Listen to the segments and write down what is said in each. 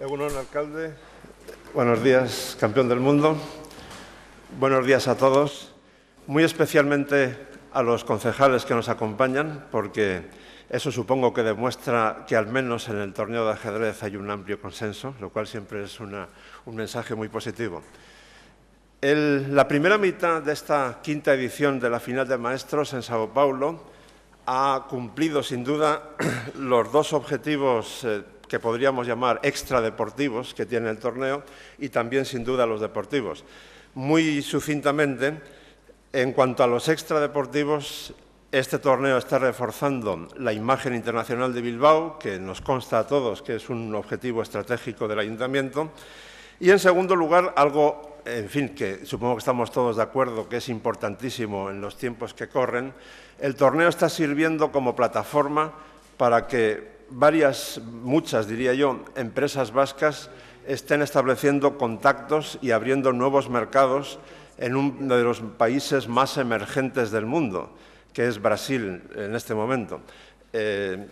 Egunon, alcalde. Buenos días, campeón del mundo. Buenos días a todos. Muy especialmente a los concejales que nos acompañan, porque eso supongo que demuestra que al menos en el torneo de ajedrez hay un amplio consenso, lo cual siempre es un mensaje muy positivo. la primera mitad de esta quinta edición de la final de maestros en Sao Paulo ha cumplido sin duda los dos objetivos eh, que podríamos llamar extradeportivos que tiene el torneo y también sin duda los deportivos. Muy sucintamente, en cuanto a los extradeportivos, este torneo está reforzando la imagen internacional de Bilbao, que nos consta a todos que es un objetivo estratégico del ayuntamiento. Y en segundo lugar, algo, en fin, que supongo que estamos todos de acuerdo que es importantísimo en los tiempos que corren, el torneo está sirviendo como plataforma para que varias, muchas diría yo, empresas vascas estén estableciendo contactos y abriendo nuevos mercados en uno de los países más emergentes del mundo, que es Brasil en este momento. Eh,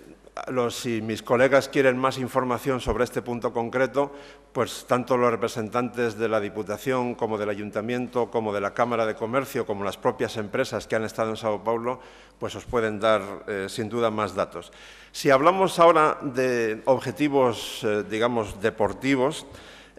si mis colegas quieren más información sobre este punto concreto, pues tanto los representantes de la Diputación como del Ayuntamiento, como de la Cámara de Comercio, como las propias empresas que han estado en Sao Paulo, pues os pueden dar eh, sin duda más datos. Si hablamos ahora de objetivos, eh, digamos, deportivos,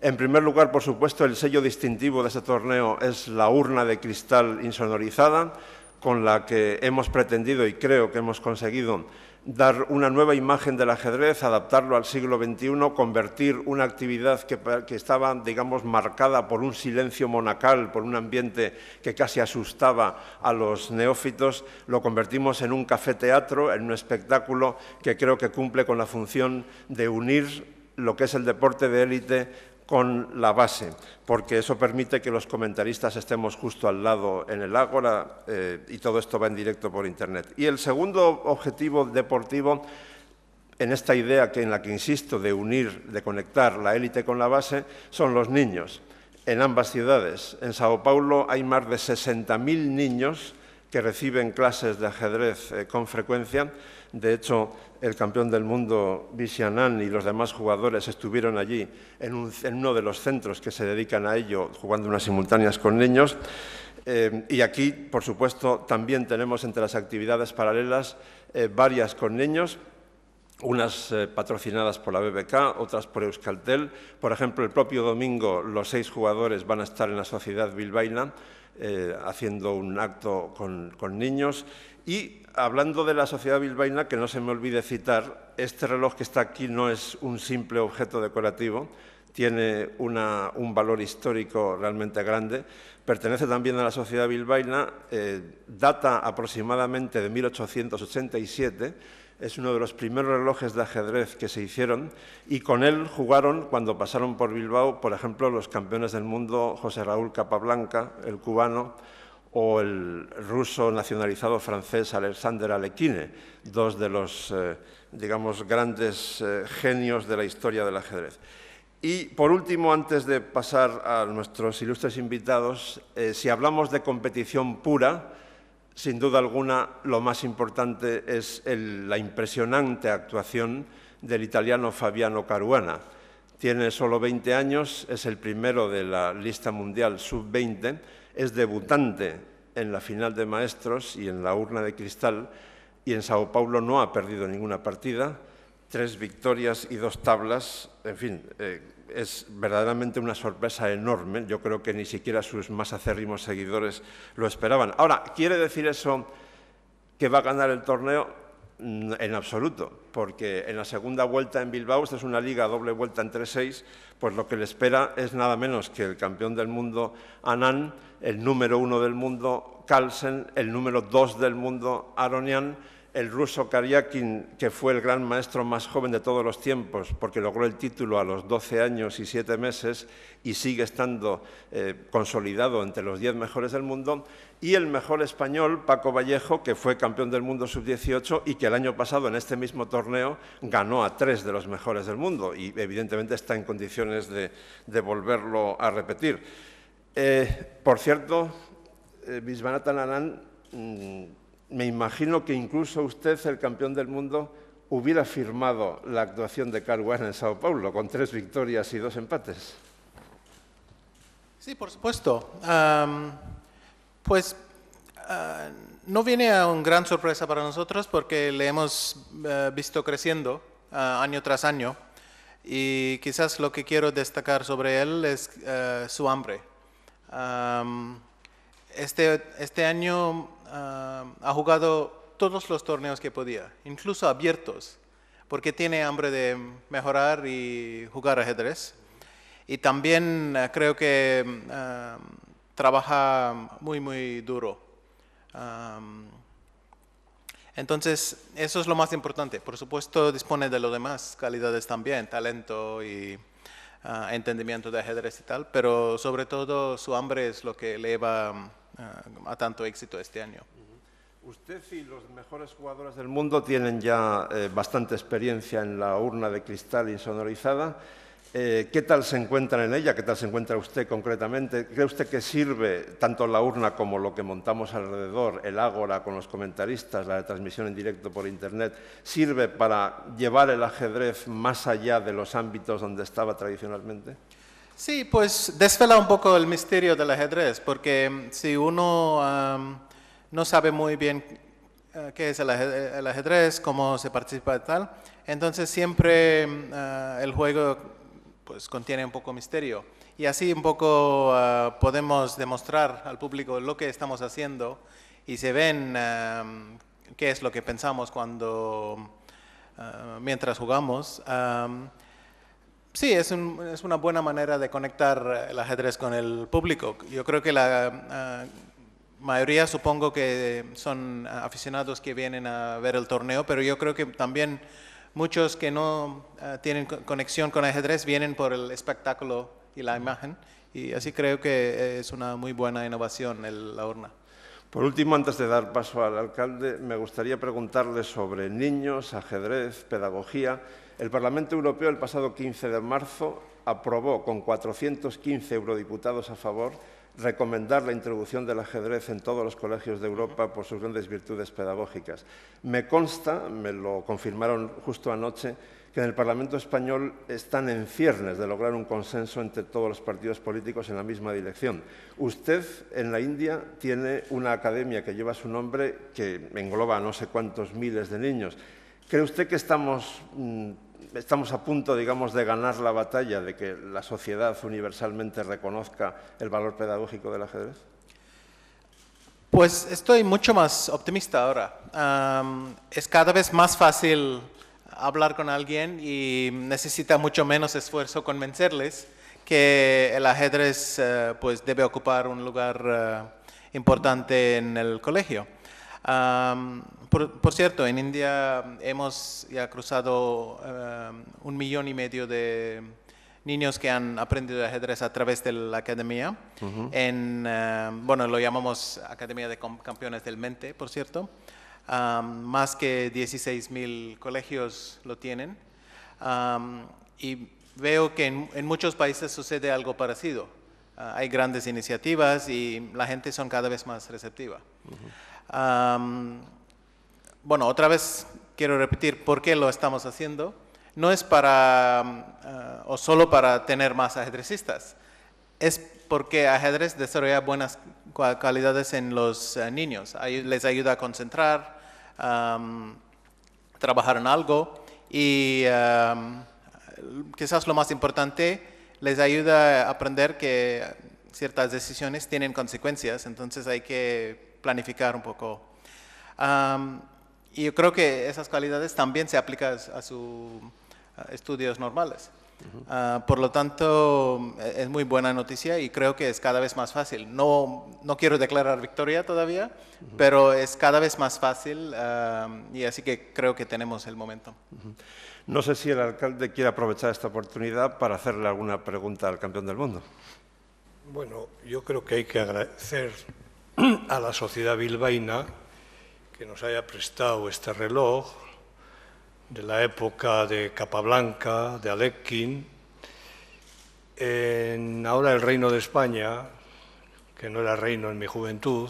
en primer lugar, por supuesto, el sello distintivo de este torneo es la urna de cristal insonorizada, con la que hemos pretendido y creo que hemos conseguido dar una nueva imagen del ajedrez, adaptarlo al siglo XXI, convertir una actividad que, estaba, digamos, marcada por un silencio monacal, por un ambiente que casi asustaba a los neófitos, lo convertimos en un café-teatro, en un espectáculo que creo que cumple con la función de unir lo que es el deporte de élite con la base, porque eso permite que los comentaristas estemos justo al lado en el ágora eh, y todo esto va en directo por Internet. Y el segundo objetivo deportivo, en esta idea que, en la que insisto de unir, de conectar la élite con la base, son los niños. En ambas ciudades, en Sao Paulo hay más de 60.000 niños que reciben clases de ajedrez eh, con frecuencia. De hecho, el campeón del mundo Viswanathan y los demás jugadores estuvieron allí en, uno de los centros que se dedican a ello, jugando unas simultáneas con niños. Eh, y aquí, por supuesto, también tenemos entre las actividades paralelas eh, varias con niños, unas patrocinadas por la BBK, otras por Euskaltel. Por ejemplo, el propio domingo los seis jugadores van a estar en la Sociedad Bilbaína eh, haciendo un acto con, niños. Y hablando de la sociedad bilbaína, que no se me olvide citar, este reloj que está aquí no es un simple objeto decorativo, tiene un valor histórico realmente grande, pertenece también a la sociedad bilbaína, eh, data aproximadamente de 1887 es uno de los primeros relojes de ajedrez que se hicieron y con él jugaron cuando pasaron por Bilbao, por ejemplo, los campeones del mundo José Raúl Capablanca, el cubano, o el ruso nacionalizado francés Alexander Alekhine, dos de los, eh, digamos, grandes eh, genios de la historia del ajedrez. Y por último, antes de pasar a nuestros ilustres invitados, eh, si hablamos de competición pura, sin duda alguna, lo más importante es la impresionante actuación del italiano Fabiano Caruana. Tiene solo 20 años, es el primero de la lista mundial sub-20, es debutante en la final de maestros y en la urna de cristal, y en Sao Paulo no ha perdido ninguna partida, tres victorias y dos tablas, en fin, eh, es verdaderamente una sorpresa enorme. Yo creo que ni siquiera sus más acérrimos seguidores lo esperaban. Ahora, ¿quiere decir eso que va a ganar el torneo? Mm, en absoluto, porque en la segunda vuelta en Bilbao, esta es una liga doble vuelta entre seis, pues lo que le espera es nada menos que el campeón del mundo Anand, el número uno del mundo Carlsen, el número dos del mundo Aronian, el ruso Karyakin, que fue el gran maestro más joven de todos los tiempos, porque logró el título a los 12 años y 7 meses y sigue estando eh, consolidado entre los 10 mejores del mundo, y el mejor español, Paco Vallejo, que fue campeón del mundo sub-18 y que el año pasado en este mismo torneo ganó a tres de los mejores del mundo y evidentemente está en condiciones de, volverlo a repetir. Eh, por cierto, eh, me imagino que incluso usted, el campeón del mundo, hubiera firmado la actuación de Caruana en Sao Paulo con tres victorias y dos empates. Sí, por supuesto. pues ah, no viene a una gran sorpresa para nosotros porque le hemos eh, visto creciendo ah, año tras año y quizás lo que quiero destacar sobre él es eh, su hambre. este, este año Ah, ha jugado todos los torneos que podía, incluso abiertos, porque tiene hambre de mejorar y jugar ajedrez. Y también ah, creo que ah, trabaja muy, muy duro. entonces, eso es lo más importante. Por supuesto, dispone de lo demás, calidades también, talento y entendimiento de ajedrez y tal, pero sobre todo su hambre es lo que le va Ah, a tanto éxito este año. Usted y los mejores jugadores del mundo tienen ya eh, bastante experiencia en la urna de cristal insonorizada. Eh, ¿Qué tal se encuentran en ella? ¿Qué tal se encuentra usted concretamente? ¿Cree usted que sirve tanto la urna como lo que montamos alrededor, el ágora con los comentaristas, la transmisión en directo por Internet, sirve para llevar el ajedrez más allá de los ámbitos donde estaba tradicionalmente? Sí, pues desvela un poco el misterio del ajedrez, porque mm, si uno no sabe muy bien eh, qué es el ajedrez, cómo se participa y tal, entonces siempre mm, eh, el juego pues contiene un poco misterio. Y así un poco eh, podemos demostrar al público lo que estamos haciendo y se ven qué es lo que pensamos cuando, mientras jugamos. Sí, es, una buena manera de conectar eh, el ajedrez con el público. Yo creo que la eh, mayoría supongo que son aficionados que vienen a ver el torneo, pero yo creo que también muchos que no eh, tienen conexión con ajedrez vienen por el espectáculo y la imagen. Y así creo que es una muy buena innovación la urna. Por último, antes de dar paso al alcalde, me gustaría preguntarle sobre niños, ajedrez, pedagogía. El Parlamento Europeo el pasado 15 de marzo aprobó con 415 eurodiputados a favor recomendar la introducción del ajedrez en todos los colegios de Europa por sus grandes virtudes pedagógicas. Me consta, me lo confirmaron justo anoche, que en el Parlamento español están en ciernes de lograr un consenso entre todos los partidos políticos en la misma dirección. Usted en la India tiene una academia que lleva su nombre que engloba no sé cuántos miles de niños. ¿Cree usted que estamos, mm, estamos a punto, digamos, de ganar la batalla de que la sociedad universalmente reconozca el valor pedagógico del ajedrez? Pues estoy mucho más optimista ahora. es cada vez más fácil hablar con alguien y necesita mucho menos esfuerzo convencerles que el ajedrez eh, pues debe ocupar un lugar eh, importante en el colegio. por, cierto, en India hemos ya cruzado eh, un millón y medio de niños que han aprendido ajedrez a través de la academia. En, bueno, lo llamamos Academia de Campeones del Mente, por cierto más que 16 mil colegios lo tienen. y veo que en, muchos países sucede algo parecido. Ah, hay grandes iniciativas y la gente son cada vez más receptiva. bueno, otra vez quiero repetir por qué lo estamos haciendo. No es para ah, o solo para tener más ajedrecistas. Es porque ajedrez desarrolla buenas cualidades en los eh, niños. Les ayuda a concentrar, trabajar en algo y quizás lo más importante, les ayuda a aprender que ciertas decisiones tienen consecuencias, entonces hay que planificar un poco. y yo creo que esas cualidades también se aplican a sus estudios normales. Ah, por lo tanto, e-, es muy buena noticia y creo que es cada vez más fácil. No, quiero declarar victoria todavía, pero es cada vez más fácil ah, y así que creo que tenemos el momento. No sé si el alcalde quiere aprovechar esta oportunidad para hacerle alguna pregunta al campeón del mundo. Bueno, yo creo que hay que agradecer a la sociedad bilbaína que nos haya prestado este reloj, de la época de Capablanca, de Aleckin, en ahora el Reino de España, que no era reino en mi juventud,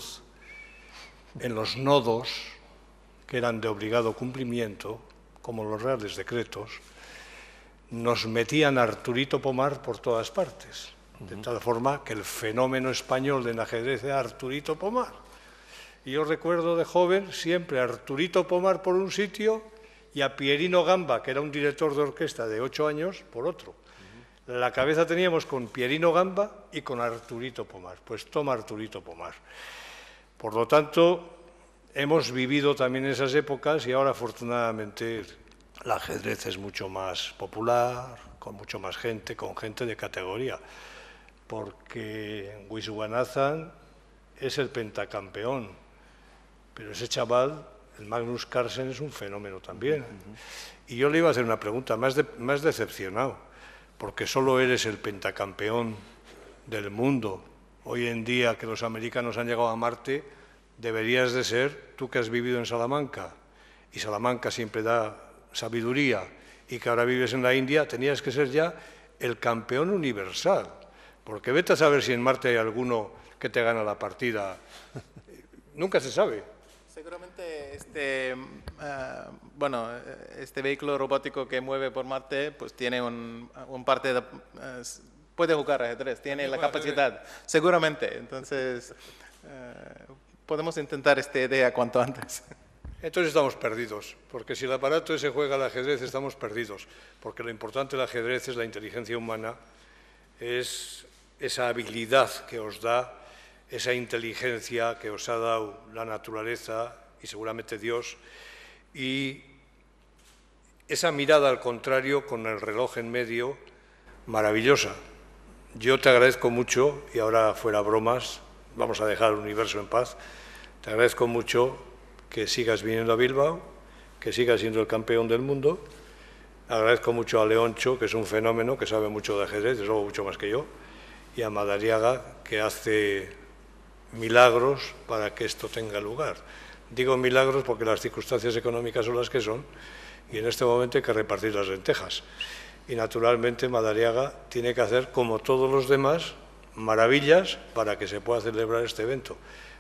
en los nodos, que eran de obligado cumplimiento, como los reales decretos, nos metían Arturito Pomar por todas partes, de tal forma que el fenómeno español de ajedrez era Arturito Pomar. Y yo recuerdo de joven siempre Arturito Pomar por un sitio y a Pierino Gamba, que era un director de orquesta de ocho años, por otro. La cabeza teníamos con Pierino Gamba y con Arturito Pomar. Pues toma Arturito Pomar. Por lo tanto, hemos vivido también esas épocas y ahora afortunadamente el ajedrez es mucho más popular, con mucho más gente, con gente de categoría. Porque Wiswanathan es el pentacampeón, pero ese chaval el Magnus Carlsen es un fenómeno también. Y yo le iba a hacer una pregunta, más, más decepcionado, porque solo eres el pentacampeón del mundo. Hoy en día que los americanos han llegado a Marte, deberías de ser tú que has vivido en Salamanca, y Salamanca siempre da sabiduría, y que ahora vives en la India, tenías que ser ya el campeón universal. Porque vete a saber si en Marte hay alguno que te gana la partida. Nunca se sabe. Seguramente este, eh, bueno, este vehículo robótico que mueve por Marte, pues tiene un, parte eh, puede jugar ajedrez, tiene la capacidad, seguramente. Entonces, eh, podemos intentar esta idea cuanto antes. Entonces estamos perdidos, porque si el aparato ese juega al ajedrez, estamos perdidos, porque lo importante del ajedrez es la inteligencia humana, es esa habilidad que os da, esa inteligencia que os ha dado la naturaleza, y seguramente Dios, y esa mirada al contrario con el reloj en medio, maravillosa. Yo te agradezco mucho, y ahora fuera bromas, vamos a dejar el universo en paz, te agradezco mucho que sigas viniendo a Bilbao, que sigas siendo el campeón del mundo. Agradezco mucho a Leoncho, que es un fenómeno, que sabe mucho de ajedrez, desde mucho más que yo, y a Madariaga, que hace milagros para que esto tenga lugar. Digo milagros porque las circunstancias económicas son las que son y en este momento hay que repartir las lentejas. Y naturalmente Madariaga tiene que hacer, como todos los demás, maravillas para que se pueda celebrar este evento.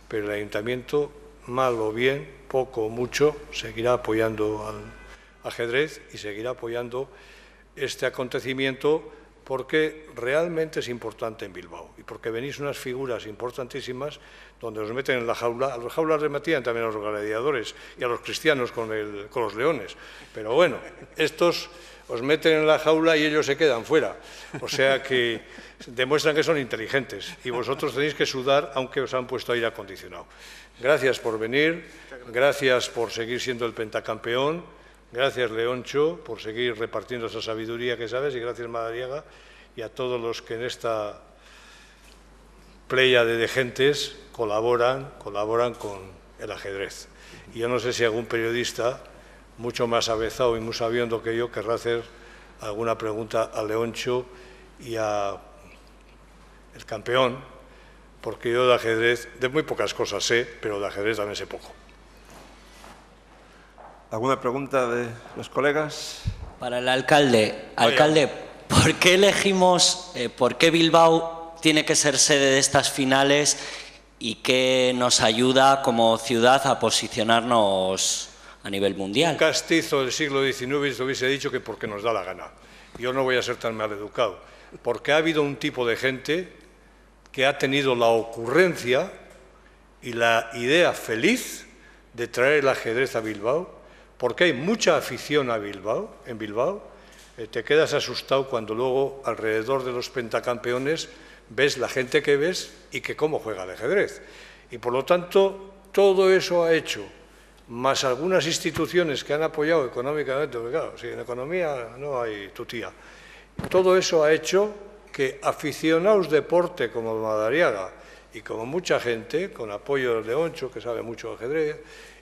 Pero el ayuntamiento, mal o bien, poco o mucho, seguirá apoyando al ajedrez y seguirá apoyando este acontecimiento porque realmente es importante en Bilbao y porque venís unas figuras importantísimas donde os meten en la jaula. A las jaulas rematían también a los gladiadores y a los cristianos con, con los leones, pero bueno, estos os meten en la jaula y ellos se quedan fuera. O sea que demuestran que son inteligentes y vosotros tenéis que sudar aunque os han puesto aire acondicionado. Gracias por venir, gracias por seguir siendo el pentacampeón. Gracias, Leoncho, por seguir repartiendo esa sabiduría que sabes, y gracias, Madariaga, y a todos los que en esta playa de gentes colaboran, colaboran con el ajedrez. Y yo no sé si algún periodista, mucho más avezado y muy sabiendo que yo, querrá hacer alguna pregunta a Leoncho y a el campeón, porque yo de ajedrez, de muy pocas cosas sé, pero de ajedrez también sé poco. ¿Alguna pregunta de los colegas? Para el alcalde. Alcalde, ¿por qué elegimos, eh, por qué Bilbao tiene que ser sede de estas finales y qué nos ayuda como ciudad a posicionarnos a nivel mundial? Un castizo del siglo XIX se hubiese dicho que porque nos da la gana. Yo no voy a ser tan mal educado. Porque ha habido un tipo de gente que ha tenido la ocurrencia y la idea feliz de traer el ajedrez a Bilbao porque hay mucha afición a Bilbao, en Bilbao, eh, te quedas asustado cuando luego alrededor de los pentacampeones ves la gente que ves y que cómo juega el ajedrez. Y por lo tanto, todo eso ha hecho, más algunas instituciones que han apoyado económicamente, porque claro, si en economía no hay tutía, todo eso ha hecho que aficionados deporte como Madariaga y como mucha gente, con apoyo de Leoncho, que sabe mucho de ajedrez,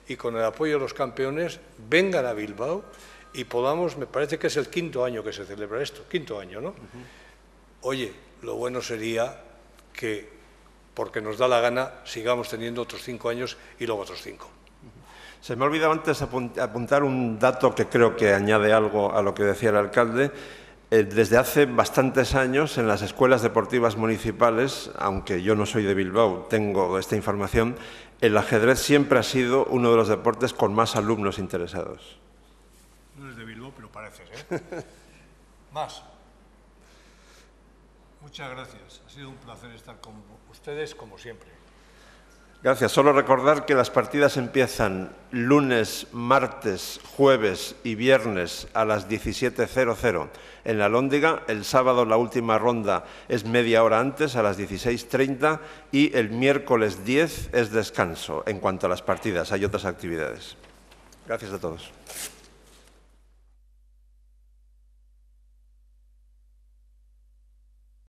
y con el apoyo de los campeones vengan a Bilbao y podamos, me parece que es el quinto año que se celebra esto, quinto año, ¿no? Oye, lo bueno sería que, porque nos da la gana, sigamos teniendo otros cinco años y luego otros cinco. Se me ha olvidado antes apuntar un dato que creo que añade algo a lo que decía el alcalde. Eh, desde hace bastantes años en las escuelas deportivas municipales, aunque yo no soy de Bilbao, tengo esta información, el ajedrez siempre ha sido uno de los deportes con más alumnos interesados. No eres de Bilbao, pero pareces, ¿eh? más. Muchas gracias. Ha sido un placer estar con ustedes como siempre. Gracias. Solo recordar que las partidas empiezan lunes, martes, jueves y viernes a las 17.00 en la Lóndiga. El sábado la última ronda es media hora antes, a las 16.30, y el miércoles 10 es descanso en cuanto a las partidas. Hay otras actividades. Gracias a todos.